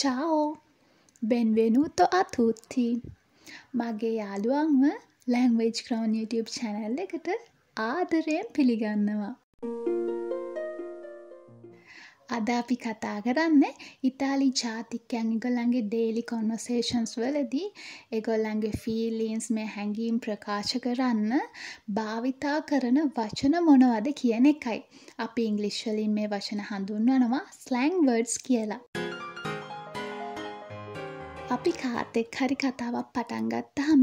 චාෝ! බෙන්වෙනුතො අතුත්ති! මගේ යාළුවන්ම ලැංවේජ් ක්‍රවන් YouTube චැනල් එකට ආදරයෙන් පිළිගන්නවා. අද අපි කතා කරන්නේ ඉතාලි ජාතික්‍යයන් ඉගොල්ලන්ගේ ඩේලි කොන්වසේෂන්ස් වලදී එගොල්ලන්ගේ ෆීලීන්ස් මේ හැඟීම් ප්‍රකාශ කරන්න භාවිතා කරන වචන මොනවද කියන එකයි. අපි ඉංගලිශ්වලින් මේ වචන හඳුන්වනවා ස්ලැංවර්ඩ්ස් කියලා. අපි කාතෙක් හරි කතාවක් පටන්ගත්තහම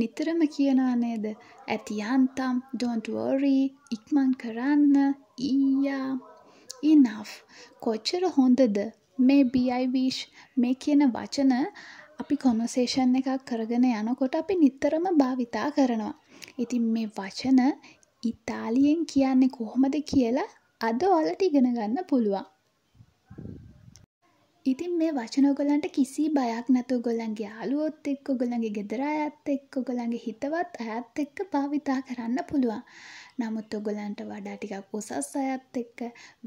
නිතරම කියනවා නේද ඇති යන්තම් ඩොන්ටුවරී ඉක්මන් කරන්න ඊයා ඉනෆ් කොච්චර හොඳද මේ බියිවිශ් මේ කියන වචන අපි කොනසේෂන් එකක් කරගෙන යනකොට අපි නිත්තරම භාවිතා කරනවා. ඉතින් මේ වචන ඉතාලියෙන් කියන්නේ කොහොමද කියලා අද ඔලට ඉගෙන ගන්න පුළුවන්. ඉතින් මේ වචනෝගොලන්ට කිසි බයක් නැතු ගොලන්ගේ යාලුවොත් එක්ක ගොලගේ ගෙදරාඇත් එක්ක ගොලන්ගේ හිතවත් අයත් එක්ක භාවිතා කරන්න පුළුවන්. නමුත් ඔගොලන්ට වඩා ටිකක් උසස් අයත් එක්ක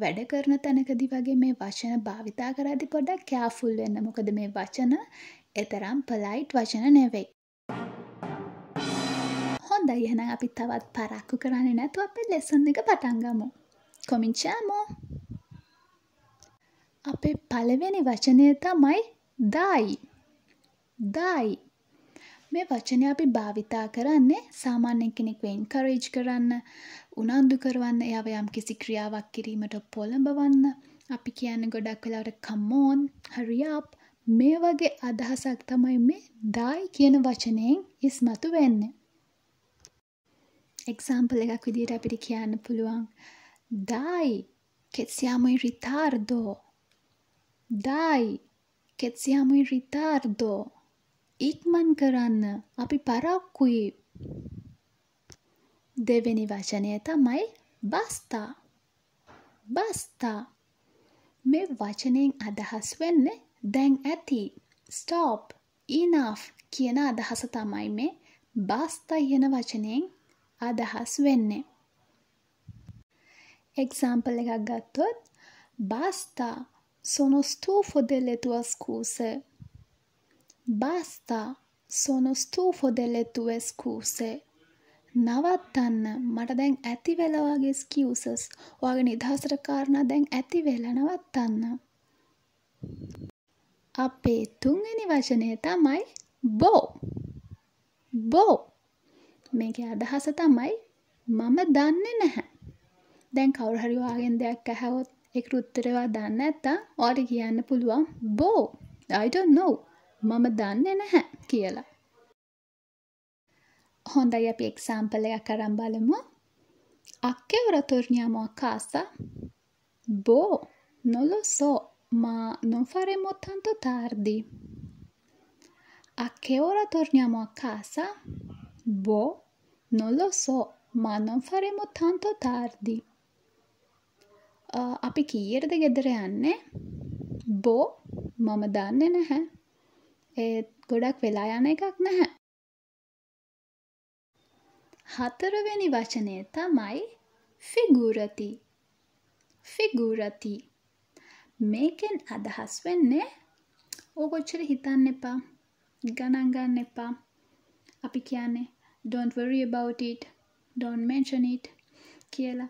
වැඩ කරන තැනකදි වගේ මේ වචන භාවිතා කරදි පොඩක් කෑෆුල් වෙන්න මොකද මේ වචන එතරම් පලයිට් වචන නෙවෙයි. හොඳයි එහෙනම් අපි තවත් පරක්කු කරන්නේ නැතුව අපි ලෙසන් එක පටන්ගමු. කොමින්චාමෝ! අපේ පළවෙනි වචනය තමයි දායි. දායි. මේ වචනය අපි භාවිතා කරන්නේ සාමාන්‍යයෙන් කෙනෙක්ව එන්කරේජ් කරන්න, උනන්දු කරවන්න, එයාව යම් කිසි ක්‍රියාවක් කිරීමට පොළඹවන්න. අපි කියන්නේ ගොඩක් වෙලාවට come on, hurry up මේ වගේ අදහසක් තමයි මේ දායි කියන වචනයෙන් ඉස්මතු වෙන්නේ. එක්සාම්පල් එකක් විදිහට අපිට කියන්න පුළුවන් දායි che siamo in ritardo ඩායි! කෙත්සියාමයි රිතාර්දෝ! ඉක්මන් කරන්න අපි පරක්කුයි! දෙවෙනි වචනය තමයි බස්තා. බස්තා. මේ වචනයෙන් අදහස් වෙන්නේ දැන් ඇති. stop enough කියන අදහස තමයි මේ බස්තා කියන වචනයෙන් අදහස් වෙන්නේ. එක්සැම්පල් එකක් ගත්තොත් බස්තා Sono stufo delle tue scuse. Basta, sono stufo delle tue scuse. නවත්තන්න මට දැන් ඇති වෙලවාගේ ස්කියසස් වගේ නිදහසට කාරණ දැන් ඇති වෙලා නවත්තන්න. අපේ තුන්වෙනි වචනය තමයි බෝ බෝ මේක අදහස තමයි මම දන්නේ නැහැ දැන් කවුරු හරි වාගෙන් දෙයක් ඇහැවොත් එක උත්තරවා දන්න ඇත්තා ඕට කියන්න පුළුවන් බෝ අයිට නොව මම දන්න නැහැ කියලා හොඳයි අපි එක්සාම්පලයක් කරම් බලමු අක්කේ oratorniamo a casa boh non lo so ma non faremo tanto tardi a che ora torniamo a casa boh non lo so ma non faremo tanto tardi අපි කීයටද ගෙදර යන්නේ බෝ මම දන්න නැහැ ඒත් ගොඩක් වෙලා යන එකක් නැහැ හතරවෙනි වචනය තමයි ෆිගූරති ෆිගූරති මේකෙන් අදහස් වෙන්නේ ඕකොච්චර හිතන්න එපා ගණන්ගන්න එපා අපි කියන්නේ don't worry about it don't mention it කියලා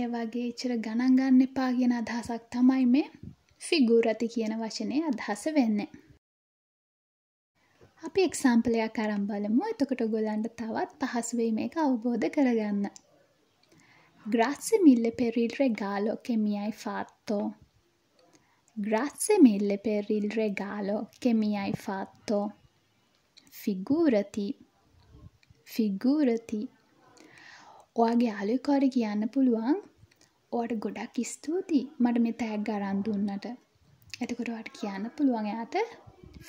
ඒ වගේ ඉච්චර ගණන් ගන්න එපා කියන අදහසක් තමයි මේ ෆිගූරති කියන වචනේ අදහස වෙන්නේ. අපි එක්සම්පලයක් අරම් බලමු එතකොට ගොලන්ට තවත් පහසුවයි මේක අවබෝධ කරගන්න. Grazie mille per il regalo che mi hai fatto. Grazie mille per il regalo che mi hai fatto. Figurati. Figurati. ඔයාගේ අලුයි කෝරි කියන්න පුළුවන් ඕට ගොඩක් ස්තුතියි මට මෙ තැක් ගරන් දුන්නට ඇතකොටට කියන්න පුළුවන් එයාට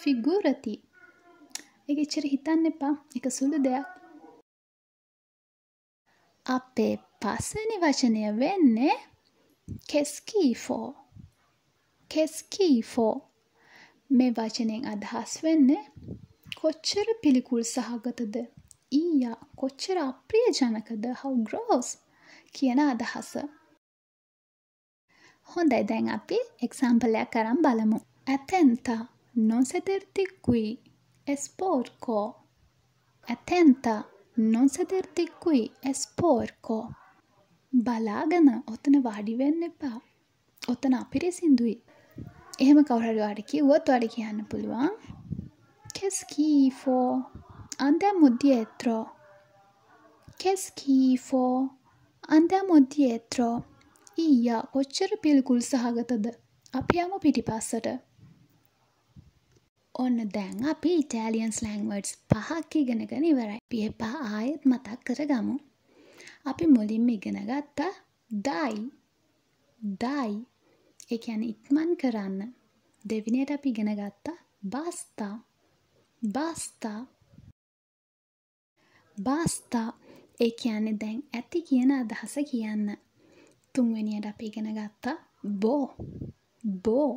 ෆිගූරති එක එච්චර හිතන්න එපා එක සුළු දෙයක් අපේ පස්සනි වචනය වෙන්නේ කෙස්කීෆෝ කෙස්කීෆෝ මේ වචනයෙන් අදහස් වෙන්නේ කොච්චර පිළිකුල් සහගතද ඊයා කොච්චර අප්‍රිය ජනකද හවග්‍රෝස් කියන අදහස හොඳයි දැන් අපි එක්සම්පලයක් කරම් බලමු. ඇතැන්තා නොසෙදර්තික්කුයි එස්පෝර්කෝ ඇතැන්තා නොන්සෙදර්තික්කුයි එස්පෝර්කෝ බලාගන ඔතන වාඩිවෙන්න එපා ඔතන අපිරිසිදුයි එහෙම කවුරට වාඩි කිව්වොත් වැඩි කියන්න පුළුවන් කෙස්කීෆෝ අන්දය මුද්‍යේත්‍රෝ කෙස්කීෆෝ අන්දය මුද්‍යේත්‍රෝ ඊයා කොච්චර පිළිකුල් සහගතද අපි යමු පිටිපස්සට ඔන්න දැන් අපි ඉටාලියන්ස් ලැංවර්ඩ්ස් පහක් ඉගෙනගෙන ඉවරයි පිය පහ ආයෙත් මතක් කරගමු අපි මුලින්ම ඉගෙන ගත්තා දයි දයි එකැන ඉක්මන් කරන්න දෙවිනයට අපි ඉගෙන ගත්තා බස්තා බස්තා බස්තා ඒ කියන්නේ දැන් ඇති කියන අදහස කියන්න තුන්වෙනියට අපි ඉගෙන ගත්තා බෝ බෝ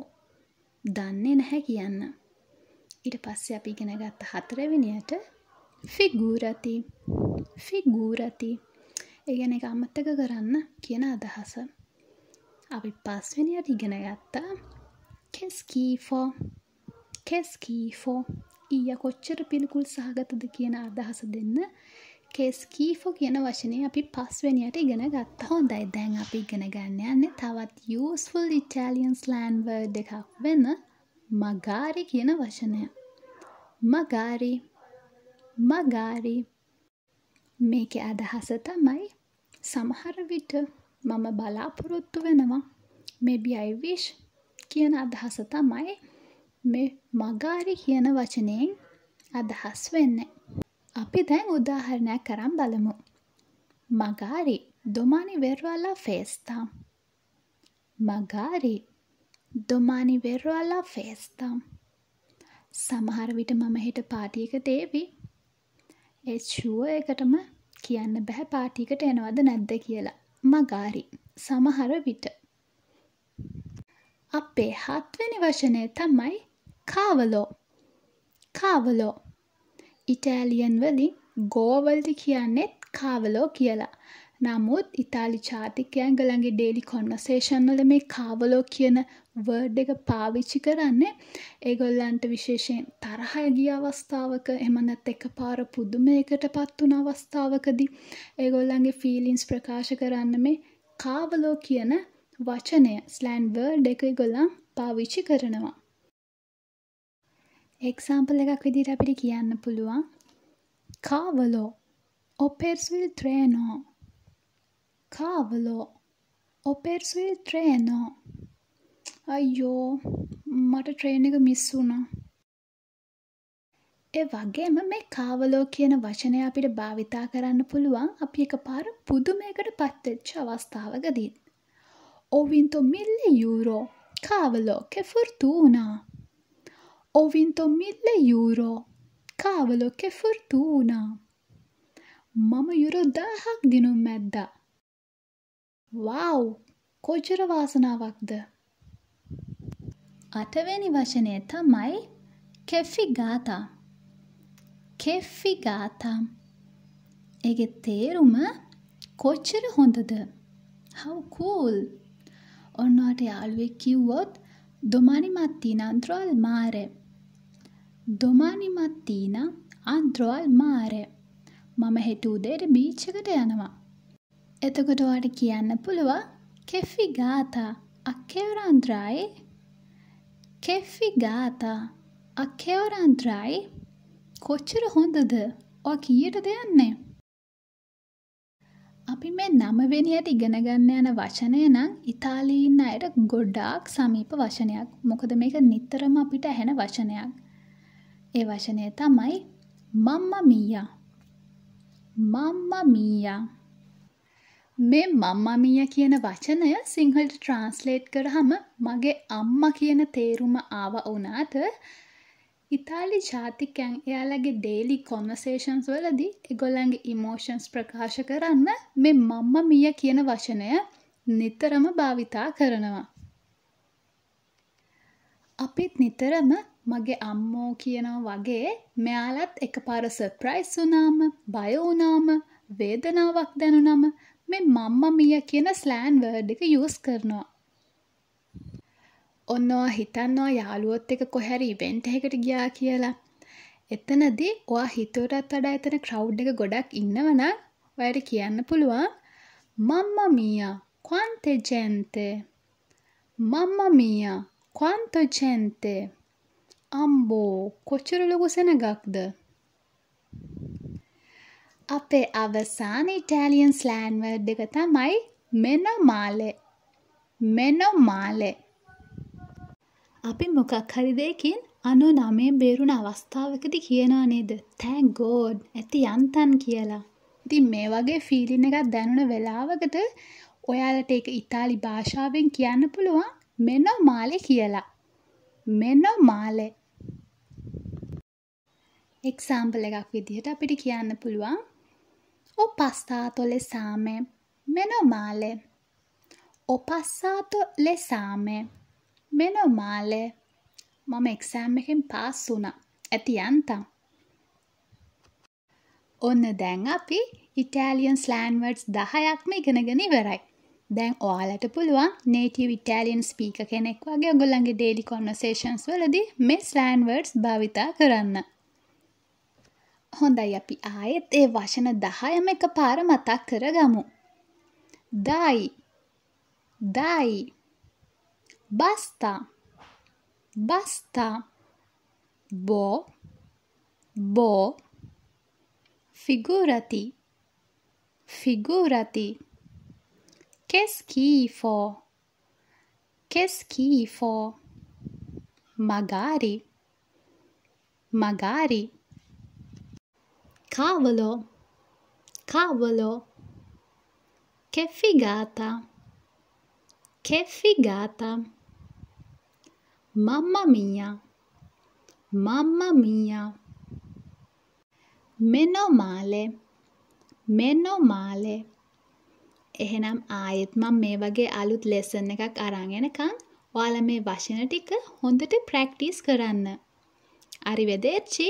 දන්නේ නැහැ කියන්න ඊට පස්සේ අපි ඉගෙන ගත්ත හතරවෙනියට ෆිගූරති ෆිගූරති ඒගැන එක අමත්තක කරන්න කියන අදහස අපි පස්වෙනියට ඉගෙන ගත්තා කෙස්කීෆෝ කෙස්කීෆෝ ඊය කොච්චර පිළිකුල් සහගතද කියන අදහස දෙන්න කෙස් කීෆෝ කියන වශනය අපි පස්වෙනයට ඉගෙන ගත් හොඳයි දැන් අපි ඉගෙන ගන්න යන්නේ තවත් යස්ෆල් ඉටාලියන් ස්ලෑන්වර්ඩ් එකක් වෙන මගාරි කියන වශනය මගාරි මගාරි මේක අදහස තමයි සමහර විට මම බලාපොරොත්තු වෙනවා මෙබියිවිශ් කියන අදහස තමයි මේ මගාරි කියන වචනයෙන් අදහස් වෙන්නේ අපි දැන් උදාහරණයක් කරම් බලමු. මගාරි දොමානි වෙරවාලා ෆේස්තාම්. මගාරි දොමානි වෙරවාලා ෆේස්තාම්. සමහර විට මම හිට පාටියකට ඒවි. ඒ ශුව එකටම කියන්න බැහැ පාටිකට එනවද නැද්ද කියලා. මගාරි සමහර විට. අපේ හත්වනි වශනය තමයි කාවලෝ. කාවලෝ ඉටෑලියන් වලින් ගෝවල්ද කියන්නෙත් කාවලෝ කියලා. නමුත් ඉතාලි ජාතිකයන් ගළඟේ ඩේලි කොන්වසේෂන් වල මේ කාවලෝ කියන වර්ඩ් එක පාවිච්චි කරන්නේ ඒගොල්ලන්ට විශේෂයෙන් තරහය ගිය අවස්ථාවක එමනත් එක පාර පුදුමයකට පත් වුන අවස්ථාවකදි ඒගොල්ලන්ගේ ෆීලින්ස් ප්‍රකාශ කරන්න මේ කාවලෝ කියන වචනය ස්ලෑන් වර්ඩ් එක ගොලම් පාවිච්චි කරනවා එක්සාම්පල් එකක් විදිහට අපිට කියන්න පුළුවන් කාවලෝ ඔපෙර්ස්විල් ට්‍රේනෝ කාවලෝ ඔපෙර්ස්විල් ට්‍රේනෝ අයියෝ මට ට්‍රේන එක මිස් වුණා ඒ වගේම මේ කාවලෝ කියන වචනය අපිට භාවිතා කරන්න පුළුවන් අපි එක පාර පුදුමයකට පත්වෙච්ච අවස්ථාවකදී. ඔවින්තො මිල්ලි යූරෝ කාවලෝ කෙෆුර්තුූනා Ho vinto mille euro. Cavolo, che fortuna! මම යුරෝ දාහක් දිනුම් මැද්දා. වව්! කොච්චර වාසනාවක්ද? අටවෙනි වචනය තමයි කෙෆි ගාතා. කෙෆි ගාතා. ඒකේ තේරුම කොච්චර හොඳද? How cool! ඔන්නවට යාළුවෙක් කිව්වොත් domani mattina andrò al mare. දොමානි මත්තින අන්ද්‍රොල් මාරය මම හිතූදේට බීච්චකට යනවා. එතකොට ඔයාට කියන්න පුළුව කෙෆ්ෆි ගාතා අක්කෙවරන්ද්‍රයි කෙෆ්ෆි ගාතා අක්කෙවරන්ද්‍රයි කොච්චර හොඳද ඔ කීයට දෙයන්නේ. අපි මේ නමවෙනියට ඉගෙනගන්න යන වචනය නම් ඉතාලීන්න අයට ගොඩ්ඩාක් සමීප වචනයක් මොකද මේක නිත්තරම අපිට ඇහෙන වචනයක්. ඒ වචනය තමයි මම්ම මීයා. මම්ම මීයා. මේ මම්ම මීය කියන වචනය සිංහලට ට්‍රාන්ස්ලේට් කරහම මගේ අම්ම කියන තේරුම ආව වුණාට ඉතාලි ජාතිකයන් එයාලගේ ඩේලි කොන්වසේෂන්ස් වලදී එගොල්ලන්ගේ ඉමෝෂන්ස් ප්‍රකාශ කරන්න මේ මම්ම මිය කියන වචනය නිතරම භාවිතා කරනවා. අපිත් නිතරම මගේ අම්මෝ කියනවා වගේ මෙයාලත් එකපාර සර්ප්‍රයිස් වුනාම බය වුනාම වේදනාවක් දැනුනම මේ මම්ම මිය කියන ස්ලෑන් වර්ඩ් එක යූස් කරනවා. ඔන්නවා හිතන්නවා යාළුවොත් එක කොහැරි ඉවෙන්ට් එකකට ගියා කියලා. එතනදී ඔයා හිතුවටත් වඩා එතන ක්‍රවුඩ් එක ගොඩක් ඉන්නවනම් ඔයාට කියන්න පුළුවන් මම්ම මියා quante gente mamma mia quanto gente අම්බෝ කොච්චර ලොකු සෙනගක්ද අපේ අවසාන ඉටාලියන් ස්ලෑන් වර්ඩ් එක තමයි මෙන මාලේ මෙන මාලේ අපි මොකක් හරි දෙයකින් අනු නමේ බේරුණ අවස්ථාවකති කියනා නේද තැන් ගෝඩ් ඇති යන්තන් කියලා ඉතින් මේ වගේ ෆිලින් එකක් දැනුන වෙලාවකට ඔයාලට ඒක ඉතාලි භාෂාවෙන් කියන්න පුළුවන් මෙන මාලෙ කියලා මෙනොමාලෙ එක්සාම්පල එකක් විදිහට අපිට කියන්න පුළුවන් o passato l'esame meno male ho passato l'esame meno male මම එක්සෑම් එකෙන් පාස් වුණා ඇති යන්තම් ඔන්න දැන් අපි ඉටාලියන් ස්ලෑන්වර්ඩ්ස් දහයක්ම ඉගෙනගෙන ඉවරයි දැන් ඔයාලට පුළුවන් නේටව ඉටාලියන් ස්පීක කෙනෙක් වගේ ඔගොල්ලන්ගේ ඩේලි කොන්වසේෂන්ස් වලදී මේ ස්ලෑන්වර්ඩ්ස් භාවිතා කරන්න. හොඳයි අපි ආයෙත් ඒ වශන දහයම එක පාර මතක් කරගමු. දයි දයි බස්තා බස්තා බෝ බෝ ෆිගුරති ෆිගුරති Che schifo. Che schifo. Magari. Magari. Cavolo. Cavolo. Che figata. Che figata. Mamma mia. Mamma mia. Meno male. Meno male. එහෙනම් ආයෙත් මම මේ වගේ අලුත් ලෙසන් එකක් අරන් එනකන් ඔයාලා මේ වචන ටික හොඳට ප්‍රැක්ටිස් කරන්න. අරිවෙදේච්චි!